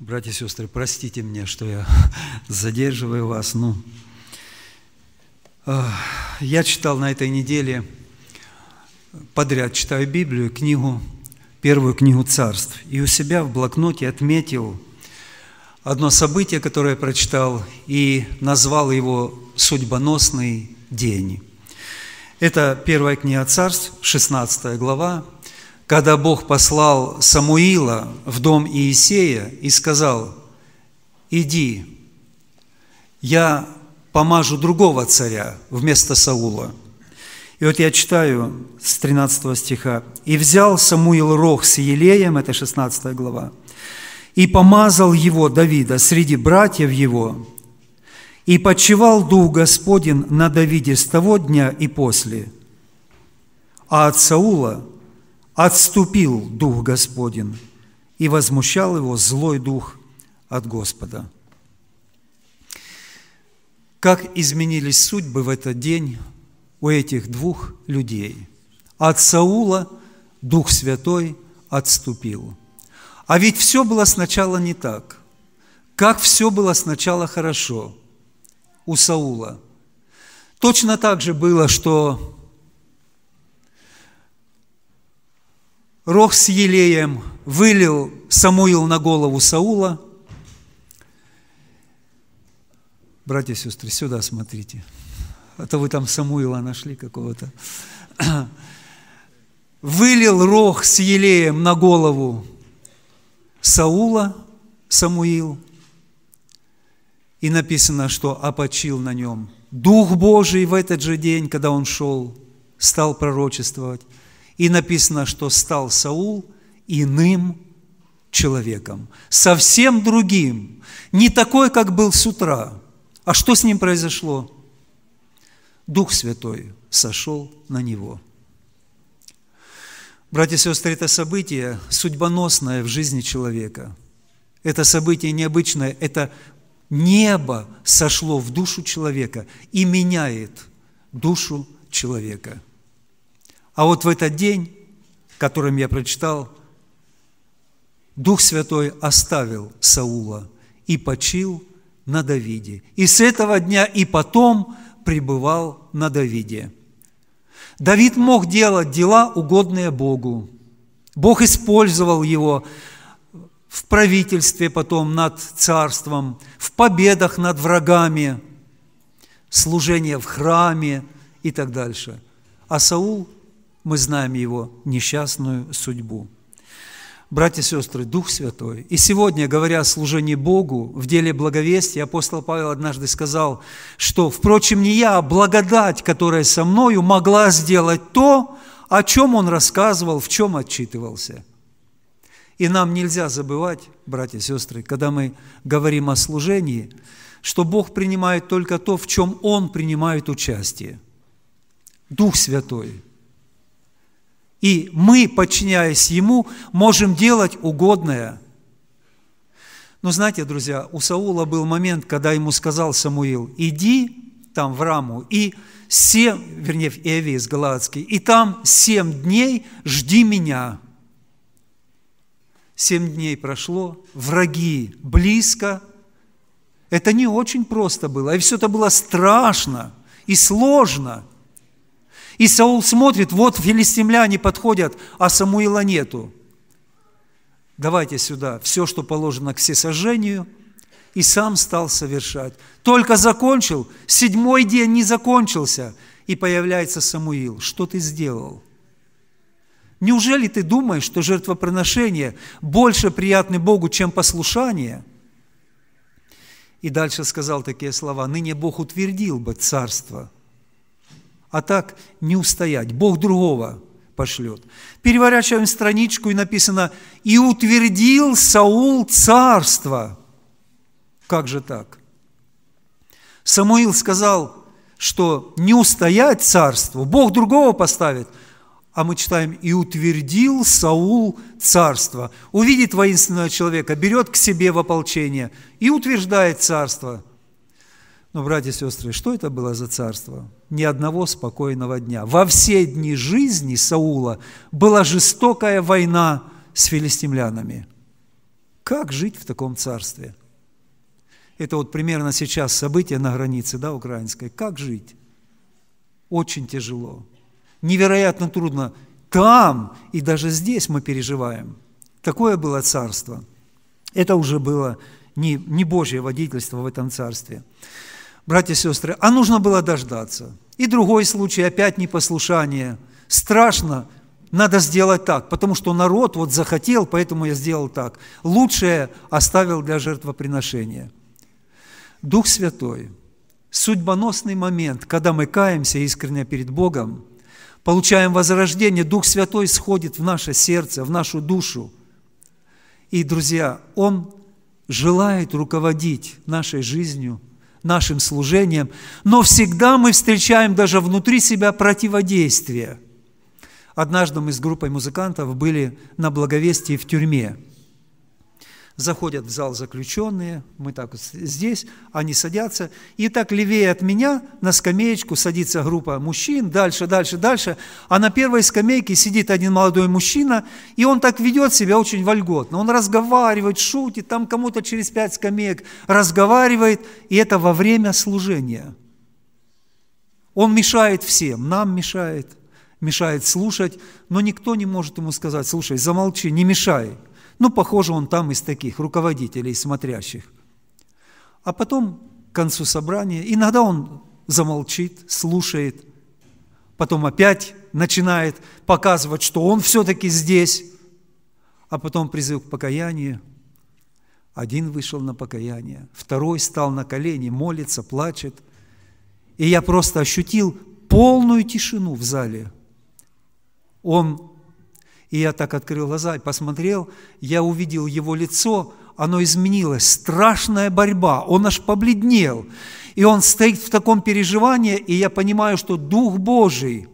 Братья и сестры, простите меня, что я задерживаю вас. Ну, я читал на этой неделе, э, подряд читаю Библию, книгу, первую книгу царств. И у себя в блокноте отметил одно событие, которое я прочитал, и назвал его «Судьбоносный день». Это первая книга царств, 16 глава, когда Бог послал Самуила в дом Иисея и сказал, «Иди, я помажу другого царя вместо Саула». И вот я читаю с 13 стиха. «И взял Самуил рог с елеем», это 16 глава, «и помазал его, Давида, среди братьев его, и почивал Дух Господень на Давиде с того дня и после, а от Саула – отступил Дух Господень, и возмущал его злой дух от Господа. Как изменились судьбы в этот день у этих двух людей? От Саула Дух Святой отступил. А ведь все было сначала не так. Как все было сначала хорошо у Саула. Точно так же было, что рог с елеем вылил Самуил на голову Саула. Братья и сестры, сюда смотрите. А то вы там Самуила нашли какого-то. Вылил рог с елеем на голову Саула Самуил. И написано, что опочил на нем Дух Божий в этот же день, когда он шел, стал пророчествовать. И написано, что стал Саул иным человеком, совсем другим, не такой, как был с утра. А что с ним произошло? Дух Святой сошел на него. Братья и сестры, это событие судьбоносное в жизни человека. Это событие необычное, это небо сошло в душу человека и меняет душу человека – а вот в этот день, которым я прочитал, Дух Святой оставил Саула и почил на Давиде. И с этого дня и потом пребывал на Давиде. Давид мог делать дела, угодные Богу. Бог использовал его в правительстве потом над царством, в победах над врагами, служение в храме и так дальше. А Саул мы знаем его несчастную судьбу. Братья и сестры, Дух Святой. И сегодня, говоря о служении Богу в деле благовестия, апостол Павел однажды сказал, что, впрочем, не я, а благодать, которая со мною могла сделать то, о чем он рассказывал, в чем отчитывался. И нам нельзя забывать, братья и сестры, когда мы говорим о служении, что Бог принимает только то, в чем Он принимает участие. Дух Святой – и мы, подчиняясь Ему, можем делать угодное. Но знаете, друзья, у Саула был момент, когда ему сказал Самуил, иди там в раму и семь, вернее, в Эви из Галаадский, и там семь дней жди меня. Семь дней прошло, враги близко. Это не очень просто было, и все это было страшно и сложно – и Саул смотрит, вот филистимляне подходят, а Самуила нету. Давайте сюда все, что положено к всесожжению, и сам стал совершать. Только закончил, седьмой день не закончился, и появляется Самуил. Что ты сделал? Неужели ты думаешь, что жертвоприношение больше приятны Богу, чем послушание? И дальше сказал такие слова, «Ныне Бог утвердил бы царство – а так не устоять. Бог другого пошлет. Переворачиваем страничку, и написано, «И утвердил Саул царство». Как же так? Самуил сказал, что не устоять царству, Бог другого поставит. А мы читаем, «И утвердил Саул царство». Увидит воинственного человека, берет к себе в ополчение и утверждает царство – но, братья и сестры, что это было за царство? Ни одного спокойного дня. Во все дни жизни Саула была жестокая война с филистимлянами. Как жить в таком царстве? Это вот примерно сейчас события на границе да, украинской. Как жить? Очень тяжело. Невероятно трудно. Там и даже здесь мы переживаем. Такое было царство. Это уже было не, не Божье водительство в этом царстве братья и сестры, а нужно было дождаться. И другой случай, опять непослушание. Страшно, надо сделать так, потому что народ вот захотел, поэтому я сделал так. Лучшее оставил для жертвоприношения. Дух Святой, судьбоносный момент, когда мы каемся искренне перед Богом, получаем возрождение, Дух Святой сходит в наше сердце, в нашу душу. И, друзья, Он желает руководить нашей жизнью – нашим служением, но всегда мы встречаем даже внутри себя противодействие. Однажды мы с группой музыкантов были на благовестии в тюрьме – заходят в зал заключенные, мы так вот здесь, они садятся, и так левее от меня на скамеечку садится группа мужчин, дальше, дальше, дальше, а на первой скамейке сидит один молодой мужчина, и он так ведет себя очень вольготно, он разговаривает, шутит, там кому-то через пять скамеек разговаривает, и это во время служения. Он мешает всем, нам мешает, мешает слушать, но никто не может ему сказать, слушай, замолчи, не мешай – ну, похоже, он там из таких руководителей, смотрящих. А потом, к концу собрания, иногда он замолчит, слушает, потом опять начинает показывать, что он все-таки здесь, а потом призыв к покаянию. Один вышел на покаяние, второй стал на колени, молится, плачет. И я просто ощутил полную тишину в зале. Он и я так открыл глаза и посмотрел, я увидел его лицо, оно изменилось, страшная борьба, он аж побледнел. И он стоит в таком переживании, и я понимаю, что Дух Божий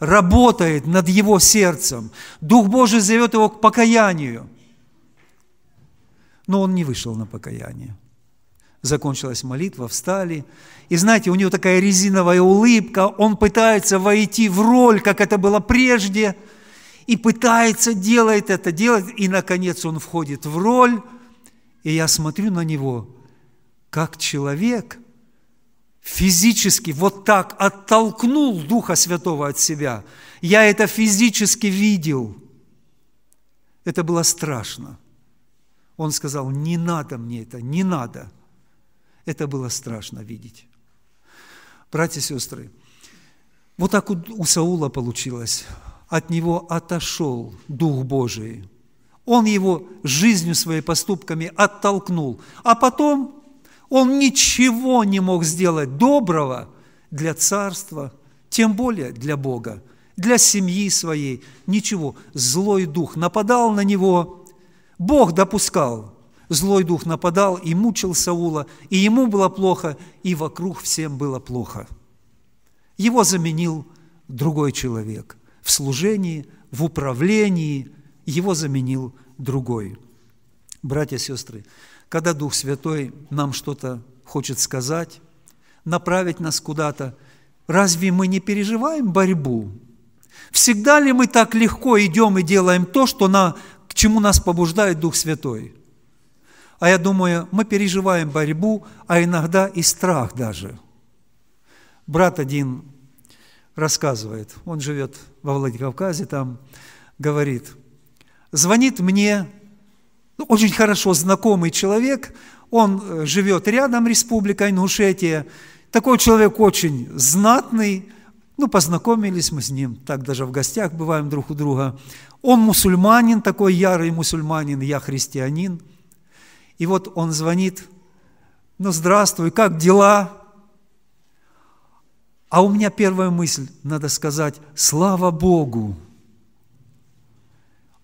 работает над его сердцем. Дух Божий зовет его к покаянию. Но он не вышел на покаяние. Закончилась молитва, встали. И знаете, у него такая резиновая улыбка, он пытается войти в роль, как это было прежде – и пытается, делает это, делать, и, наконец, он входит в роль, и я смотрю на него, как человек физически вот так оттолкнул Духа Святого от себя. Я это физически видел. Это было страшно. Он сказал, не надо мне это, не надо. Это было страшно видеть. Братья и сестры, вот так у Саула получилось от него отошел Дух Божий. Он его жизнью своей поступками оттолкнул. А потом он ничего не мог сделать доброго для царства, тем более для Бога, для семьи своей. Ничего. Злой дух нападал на него. Бог допускал. Злой дух нападал и мучил Саула, и ему было плохо, и вокруг всем было плохо. Его заменил другой человек – в служении, в управлении, его заменил другой. Братья и сестры, когда Дух Святой нам что-то хочет сказать, направить нас куда-то, разве мы не переживаем борьбу? Всегда ли мы так легко идем и делаем то, что на, к чему нас побуждает Дух Святой? А я думаю, мы переживаем борьбу, а иногда и страх даже. Брат один рассказывает, он живет во Владикавказе, там говорит, звонит мне ну, очень хорошо знакомый человек, он э, живет рядом, с республика Ингушетия, такой человек очень знатный, ну, познакомились мы с ним, так даже в гостях бываем друг у друга. Он мусульманин, такой ярый мусульманин, я христианин. И вот он звонит, ну, здравствуй, как дела? А у меня первая мысль, надо сказать, слава Богу.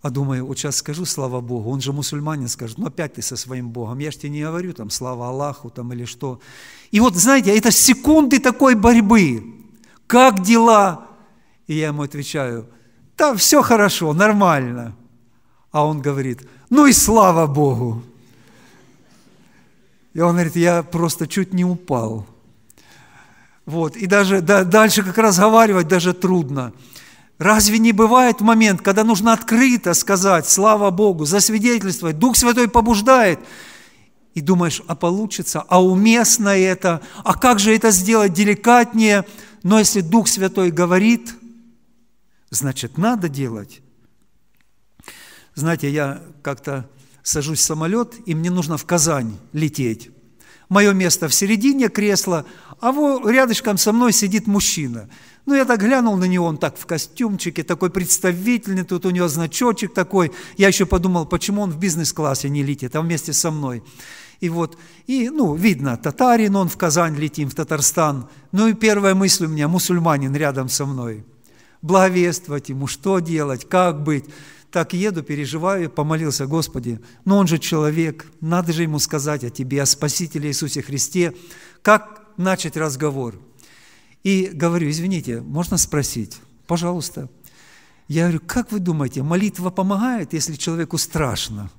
А думаю, вот сейчас скажу слава Богу, он же мусульманин скажет, ну опять ты со своим Богом, я же тебе не говорю там слава Аллаху там или что. И вот, знаете, это секунды такой борьбы. Как дела? И я ему отвечаю, да все хорошо, нормально. А он говорит, ну и слава Богу. И он говорит, я просто чуть не упал. Вот, и даже да, дальше как разговаривать даже трудно. Разве не бывает момент, когда нужно открыто сказать «Слава Богу», засвидетельствовать, Дух Святой побуждает, и думаешь, а получится, а уместно это, а как же это сделать деликатнее, но если Дух Святой говорит, значит, надо делать. Знаете, я как-то сажусь в самолет, и мне нужно в Казань лететь. Мое место в середине кресла, а вот рядышком со мной сидит мужчина. Ну, я так глянул на него, он так в костюмчике, такой представительный, тут у него значочек такой. Я еще подумал, почему он в бизнес-классе не летит, а вместе со мной. И вот, и, ну, видно, татарин он в Казань летим, в Татарстан. Ну и первая мысль у меня, мусульманин рядом со мной. Благовествовать ему, что делать, как быть. Так еду, переживаю, помолился, Господи, но ну, он же человек, надо же ему сказать о Тебе, о Спасителе Иисусе Христе. Как начать разговор. И говорю, извините, можно спросить? Пожалуйста. Я говорю, как вы думаете, молитва помогает, если человеку страшно?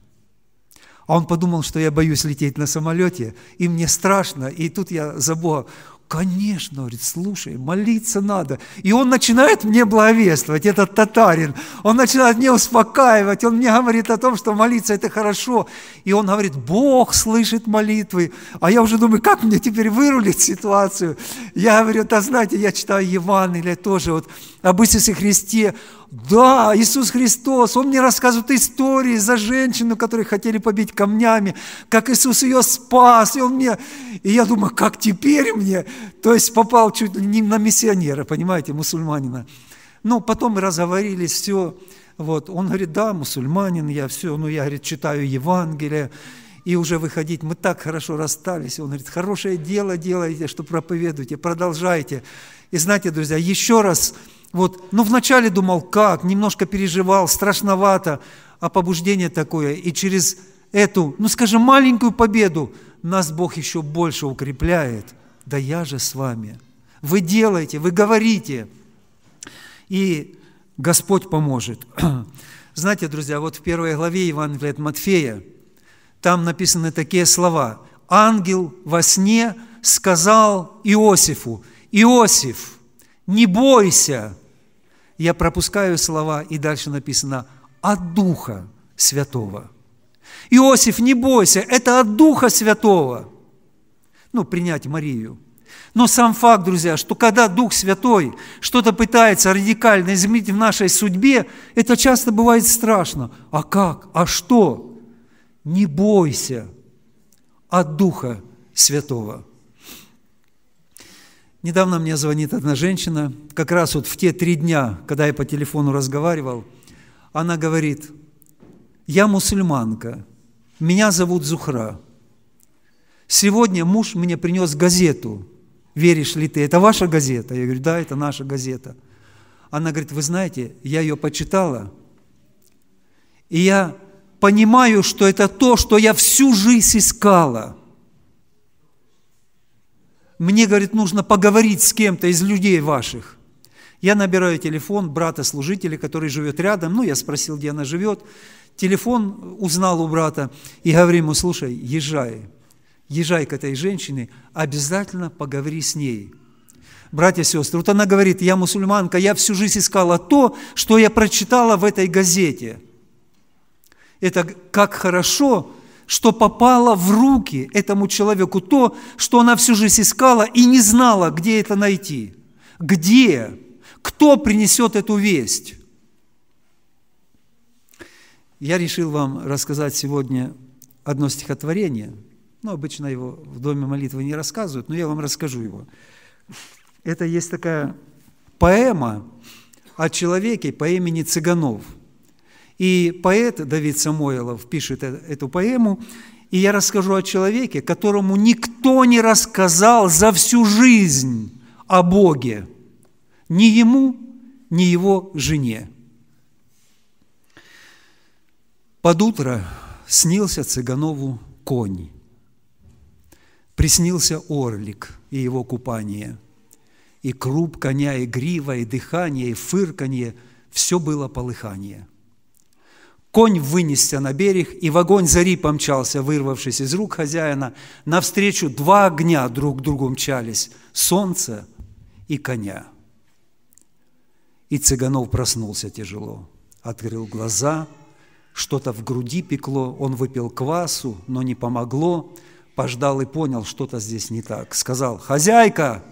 А он подумал, что я боюсь лететь на самолете, и мне страшно, и тут я за Бога. Конечно, говорит, слушай, молиться надо. И он начинает мне благовествовать, этот татарин. Он начинает мне успокаивать, он мне говорит о том, что молиться – это хорошо. И он говорит, Бог слышит молитвы. А я уже думаю, как мне теперь вырулить ситуацию? Я говорю, да знаете, я читаю Евангелие тоже, вот об Иисусе Христе. Да, Иисус Христос, Он мне рассказывает истории за женщину, которую хотели побить камнями, как Иисус ее спас, и Он мне... И я думаю, как теперь мне? То есть попал чуть ли не на миссионера, понимаете, мусульманина. Ну, потом мы разговорились, все. Вот. Он говорит, да, мусульманин, я все, ну, я, говорит, читаю Евангелие, и уже выходить. Мы так хорошо расстались. Он говорит, хорошее дело делаете, что проповедуете, продолжайте. И знаете, друзья, еще раз вот, но ну, вначале думал, как, немножко переживал, страшновато, а побуждение такое. И через эту, ну скажем, маленькую победу нас Бог еще больше укрепляет. Да я же с вами. Вы делаете, вы говорите, и Господь поможет. Знаете, друзья, вот в первой главе Евангелия от Матфея, там написаны такие слова. Ангел во сне сказал Иосифу, Иосиф, не бойся, я пропускаю слова, и дальше написано «от Духа Святого». Иосиф, не бойся, это от Духа Святого. Ну, принять Марию. Но сам факт, друзья, что когда Дух Святой что-то пытается радикально изменить в нашей судьбе, это часто бывает страшно. А как? А что? Не бойся от Духа Святого. Недавно мне звонит одна женщина, как раз вот в те три дня, когда я по телефону разговаривал, она говорит, я мусульманка, меня зовут Зухра. Сегодня муж мне принес газету, веришь ли ты, это ваша газета? Я говорю, да, это наша газета. Она говорит, вы знаете, я ее почитала, и я понимаю, что это то, что я всю жизнь искала – мне, говорит, нужно поговорить с кем-то из людей ваших. Я набираю телефон брата-служителя, который живет рядом. Ну, я спросил, где она живет. Телефон узнал у брата и говорю ему, слушай, езжай, езжай к этой женщине, обязательно поговори с ней. Братья и сестры, вот она говорит, я мусульманка, я всю жизнь искала то, что я прочитала в этой газете. Это как хорошо, что попало в руки этому человеку то, что она всю жизнь искала и не знала, где это найти. Где? Кто принесет эту весть? Я решил вам рассказать сегодня одно стихотворение. Ну, обычно его в Доме молитвы не рассказывают, но я вам расскажу его. Это есть такая поэма о человеке по имени Цыганов – и поэт Давид Самойлов пишет э, эту поэму, и я расскажу о человеке, которому никто не рассказал за всю жизнь о Боге, ни ему, ни его жене. Под утро снился Цыганову конь, приснился орлик и его купание, и круп коня, и грива, и дыхание, и фырканье – все было полыхание – Конь вынесся на берег, и в огонь зари помчался, вырвавшись из рук хозяина. Навстречу два огня друг к другу мчались – солнце и коня. И Цыганов проснулся тяжело, открыл глаза, что-то в груди пекло, он выпил квасу, но не помогло, пождал и понял, что-то здесь не так. Сказал «Хозяйка,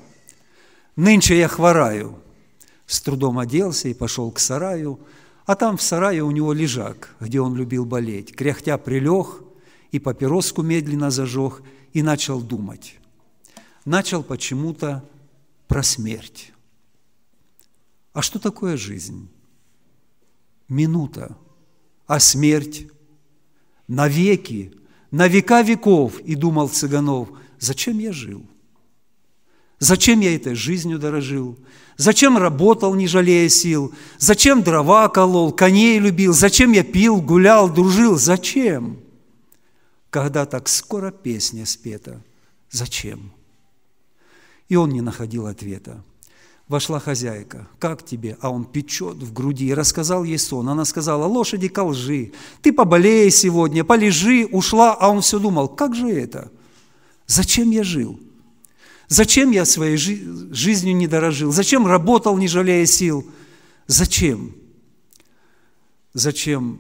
нынче я хвораю». С трудом оделся и пошел к сараю – а там в сарае у него лежак, где он любил болеть. Кряхтя прилег и папироску медленно зажег и начал думать. Начал почему-то про смерть. А что такое жизнь? Минута. А смерть? Навеки, на века веков, и думал Цыганов, зачем я жил? Зачем я этой жизнью дорожил? Зачем работал, не жалея сил? Зачем дрова колол, коней любил? Зачем я пил, гулял, дружил? Зачем? Когда так скоро песня спета. Зачем? И он не находил ответа. Вошла хозяйка. «Как тебе?» А он печет в груди и рассказал ей сон. Она сказала, «Лошади колжи, ты поболей сегодня, полежи». Ушла, а он все думал, «Как же это? Зачем я жил?» Зачем я своей жи- жизнью не дорожил? Зачем работал, не жалея сил? Зачем? Зачем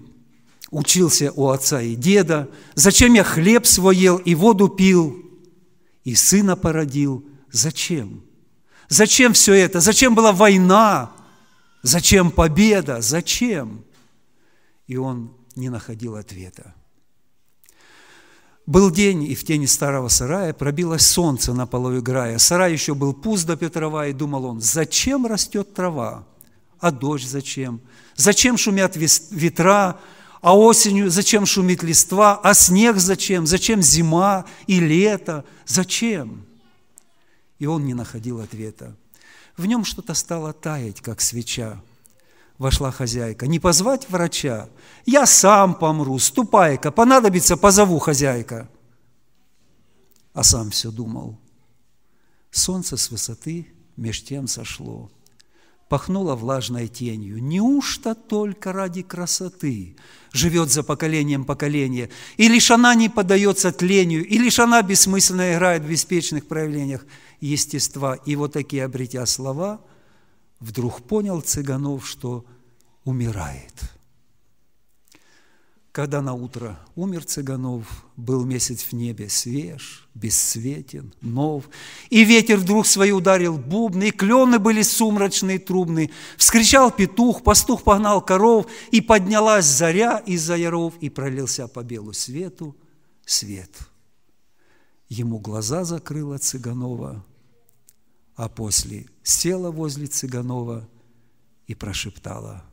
учился у отца и деда? Зачем я хлеб свой ел и воду пил? И сына породил? Зачем? Зачем все это? Зачем была война? Зачем победа? Зачем? И он не находил ответа. Был день, и в тени старого сарая пробилось солнце на полу грая. Сарай еще был пуст до Петрова, и думал он, зачем растет трава? А дождь зачем? Зачем шумят ветра? А осенью зачем шумит листва? А снег зачем? Зачем зима и лето? Зачем? И он не находил ответа. В нем что-то стало таять, как свеча вошла хозяйка. «Не позвать врача? Я сам помру, ступай-ка, понадобится, позову хозяйка». А сам все думал. Солнце с высоты меж тем сошло, пахнуло влажной тенью. Неужто только ради красоты живет за поколением поколение, и лишь она не поддается тлению, и лишь она бессмысленно играет в беспечных проявлениях естества. И вот такие, обретя слова – вдруг понял Цыганов, что умирает. Когда на утро умер Цыганов, был месяц в небе свеж, бессветен, нов, и ветер вдруг свой ударил бубны, и клены были сумрачные, трубные. Вскричал петух, пастух погнал коров, и поднялась заря из-за яров, и пролился по белу свету свет. Ему глаза закрыла Цыганова, а после села возле Цыганова и прошептала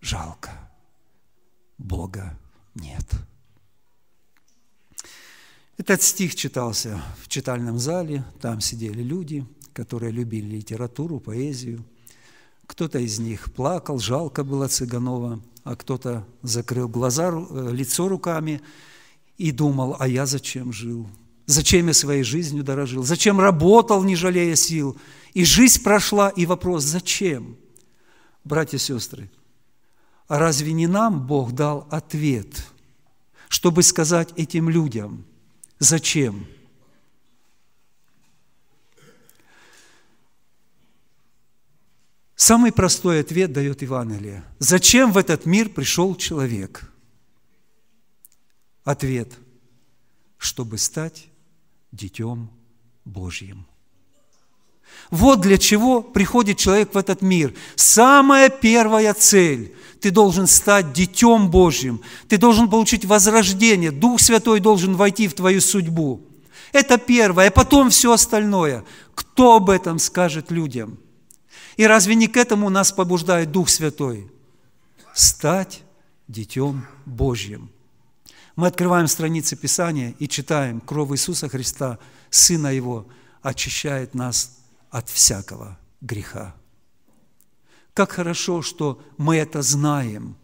«Жалко, Бога нет». Этот стих читался в читальном зале, там сидели люди, которые любили литературу, поэзию. Кто-то из них плакал, жалко было Цыганова, а кто-то закрыл глаза, э, лицо руками и думал, а я зачем жил – Зачем я своей жизнью дорожил? Зачем работал, не жалея сил? И жизнь прошла, и вопрос – зачем? Братья и сестры, а разве не нам Бог дал ответ, чтобы сказать этим людям, зачем? Самый простой ответ дает Евангелие. Зачем в этот мир пришел человек? Ответ, чтобы стать Детем Божьим. Вот для чего приходит человек в этот мир. Самая первая цель. Ты должен стать детем Божьим. Ты должен получить возрождение. Дух Святой должен войти в твою судьбу. Это первое, а потом все остальное. Кто об этом скажет людям? И разве не к этому нас побуждает Дух Святой? Стать детем Божьим. Мы открываем страницы Писания и читаем, кровь Иисуса Христа, Сына Его, очищает нас от всякого греха. Как хорошо, что мы это знаем,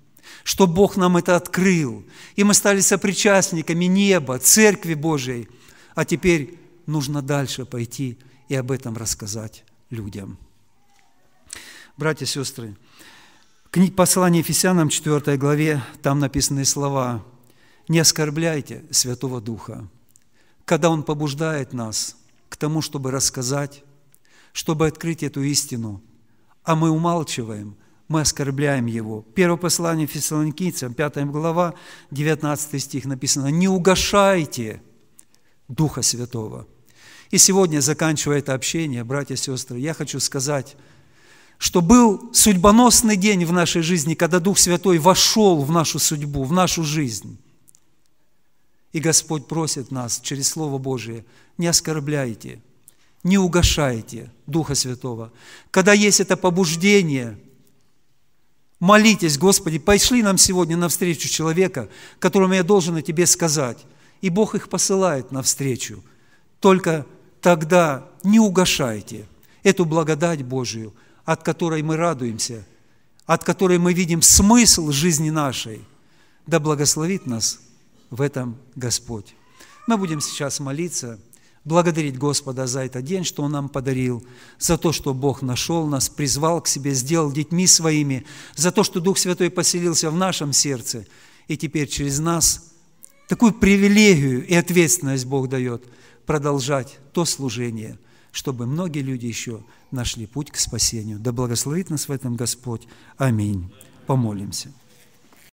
что Бог нам это открыл, и мы стали сопричастниками неба, Церкви Божией, а теперь нужно дальше пойти и об этом рассказать людям. Братья и сестры, Послание Ефесянам 4 главе, там написаны слова – не оскорбляйте Святого Духа, когда Он побуждает нас к тому, чтобы рассказать, чтобы открыть эту истину, а мы умалчиваем, мы оскорбляем Его. Первое послание фессалоникийцам, 5 глава, 19 стих написано, «Не угашайте Духа Святого». И сегодня, заканчивая это общение, братья и сестры, я хочу сказать, что был судьбоносный день в нашей жизни, когда Дух Святой вошел в нашу судьбу, в нашу жизнь. И Господь просит нас через Слово Божие, не оскорбляйте, не угошайте Духа Святого. Когда есть это побуждение, молитесь, Господи, пошли нам сегодня навстречу человека, которому я должен о Тебе сказать. И Бог их посылает навстречу. Только тогда не угошайте эту благодать Божию, от которой мы радуемся, от которой мы видим смысл жизни нашей. Да благословит нас в этом Господь. Мы будем сейчас молиться, благодарить Господа за этот день, что Он нам подарил, за то, что Бог нашел нас, призвал к себе, сделал детьми своими, за то, что Дух Святой поселился в нашем сердце, и теперь через нас такую привилегию и ответственность Бог дает продолжать то служение, чтобы многие люди еще нашли путь к спасению. Да благословит нас в этом Господь. Аминь. Помолимся.